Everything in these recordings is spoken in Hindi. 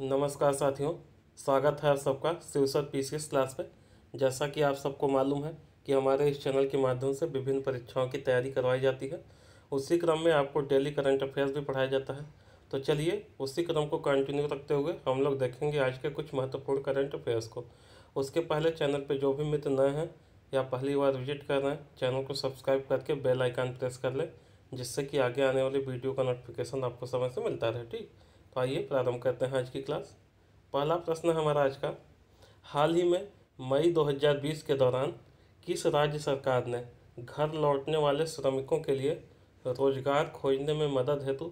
नमस्कार साथियों स्वागत है आप सबका शिवसत पी सी क्लास में जैसा कि आप सबको मालूम है कि हमारे इस चैनल के माध्यम से विभिन्न परीक्षाओं की तैयारी करवाई जाती है उसी क्रम में आपको डेली करंट अफेयर्स भी पढ़ाया जाता है तो चलिए उसी क्रम को कंटिन्यू रखते हुए हम लोग देखेंगे आज के कुछ महत्वपूर्ण करंट अफेयर्स को उसके पहले चैनल पर जो भी मित्र नए हैं या पहली बार विजिट कर रहे हैं चैनल को सब्सक्राइब करके बेल आइकान प्रेस कर लें जिससे कि आगे आने वाली वीडियो का नोटिफिकेशन आपको समय से मिलता रहे ठीक तो आइए प्रारंभ करते हैं आज की क्लास पहला प्रश्न हमारा आज का हाल ही में मई 2020 के दौरान किस राज्य सरकार ने घर लौटने वाले श्रमिकों के लिए रोजगार खोजने में मदद हेतु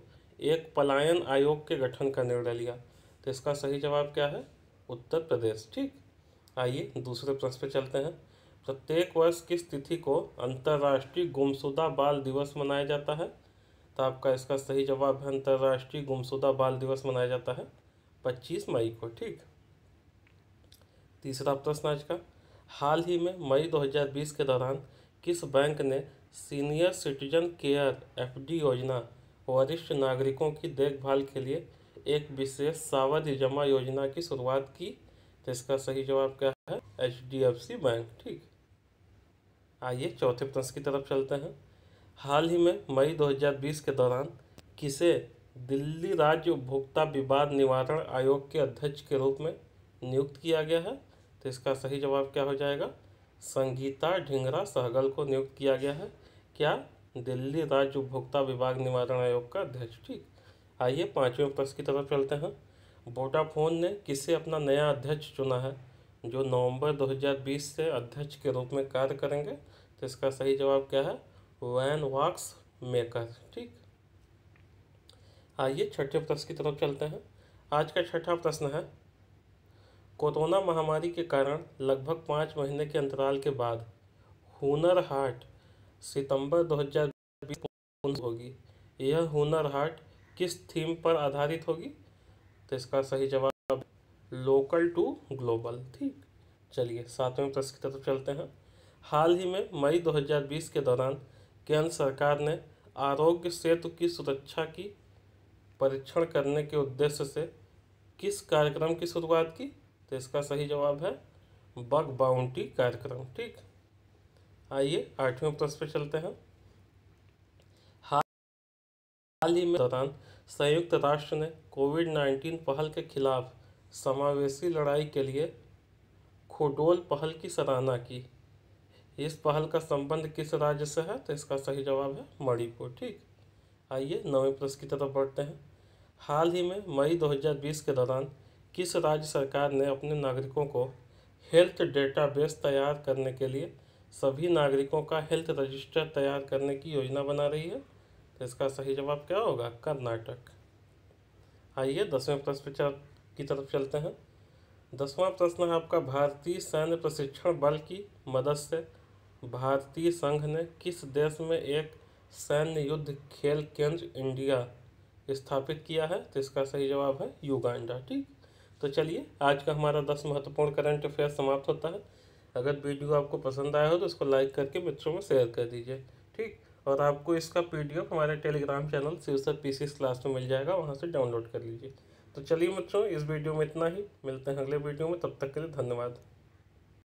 एक पलायन आयोग के गठन का निर्णय लिया तो इसका सही जवाब क्या है उत्तर प्रदेश ठीक आइए दूसरे प्रश्न पर चलते हैं प्रत्येक वर्ष किस तिथि को अंतर्राष्ट्रीय गुमशुदा बाल दिवस मनाया जाता है तो आपका इसका सही जवाब है अंतर्राष्ट्रीय गुमशुदा बाल दिवस मनाया जाता है पच्चीस मई को ठीक तीसरा प्रश्न आज का हाल ही में मई 2020 के दौरान किस बैंक ने सीनियर सिटीजन केयर एफडी योजना वरिष्ठ नागरिकों की देखभाल के लिए एक विशेष सावधि जमा योजना की शुरुआत की तो इसका सही जवाब क्या है एच बैंक ठीक आइए चौथे प्रश्न की तरफ चलते हैं हाल ही में मई 2020 के दौरान किसे दिल्ली राज्य उपभोक्ता विवाद निवारण आयोग के अध्यक्ष के रूप में नियुक्त किया गया है तो इसका सही जवाब क्या हो जाएगा संगीता ढिंगरा सहगल को नियुक्त किया गया है क्या दिल्ली राज्य उपभोक्ता विभाग निवारण आयोग का अध्यक्ष ठीक आइए पाँचवें प्रश्न की तरफ चलते हैं वोडाफोन ने किसे अपना नया अध्यक्ष चुना है जो नवंबर 2020 से अध्यक्ष के रूप में कार्य करेंगे तो इसका सही जवाब क्या है वैन वॉक्स मेकर ठीक आइए छठे प्रश्न की तरफ चलते हैं आज का छठा प्रश्न है कोरोना महामारी के कारण लगभग पाँच महीने के अंतराल के बाद हुनर हाट सितंबर 2020 होगी यह हुनर हाट किस थीम पर आधारित होगी तो इसका सही जवाब लोकल टू ग्लोबल ठीक चलिए सातवें प्रश्न की तरफ चलते हैं हाल ही में मई 2020 के दौरान केंद्र सरकार ने आरोग्य सेतु की सुरक्षा की परीक्षण करने के उद्देश्य से किस कार्यक्रम की शुरुआत की तो इसका सही जवाब है बग बाउंटी कार्यक्रम ठीक आइए आठवें प्रश्न पे चलते हैं हाल ही में दौरान संयुक्त राष्ट्र ने कोविड नाइन्टीन पहल के खिलाफ समावेशी लड़ाई के लिए खोडोल पहल की सराहना की इस पहल का संबंध किस राज्य से है तो इसका सही जवाब है मणिपुर ठीक आइए नवे प्रश्न की तरफ बढ़ते हैं हाल ही में मई 2020 के दौरान किस राज्य सरकार ने अपने नागरिकों को हेल्थ डेटाबेस तैयार करने के लिए सभी नागरिकों का हेल्थ रजिस्टर तैयार करने की योजना बना रही है तो इसका सही जवाब क्या होगा कर्नाटक आइए दसवें प्रश्न की तरफ चलते हैं दसवां प्रश्न है आपका भारतीय सैन्य प्रशिक्षण बल की मदद से भारतीय संघ ने किस देश में एक सैन्य युद्ध खेल केंद्र इंडिया स्थापित किया है तो इसका सही जवाब है युगांडा ठीक तो चलिए आज का हमारा दस महत्वपूर्ण करंट अफेयर समाप्त होता है अगर वीडियो आपको पसंद आया हो तो इसको लाइक करके मित्रों में शेयर कर दीजिए ठीक और आपको इसका पीडीएफ हमारे टेलीग्राम चैनल सीसर पी सी क्लास में मिल जाएगा वहाँ से डाउनलोड कर लीजिए तो चलिए मित्रों इस वीडियो में इतना ही मिलते हैं अगले वीडियो में तब तक के लिए धन्यवाद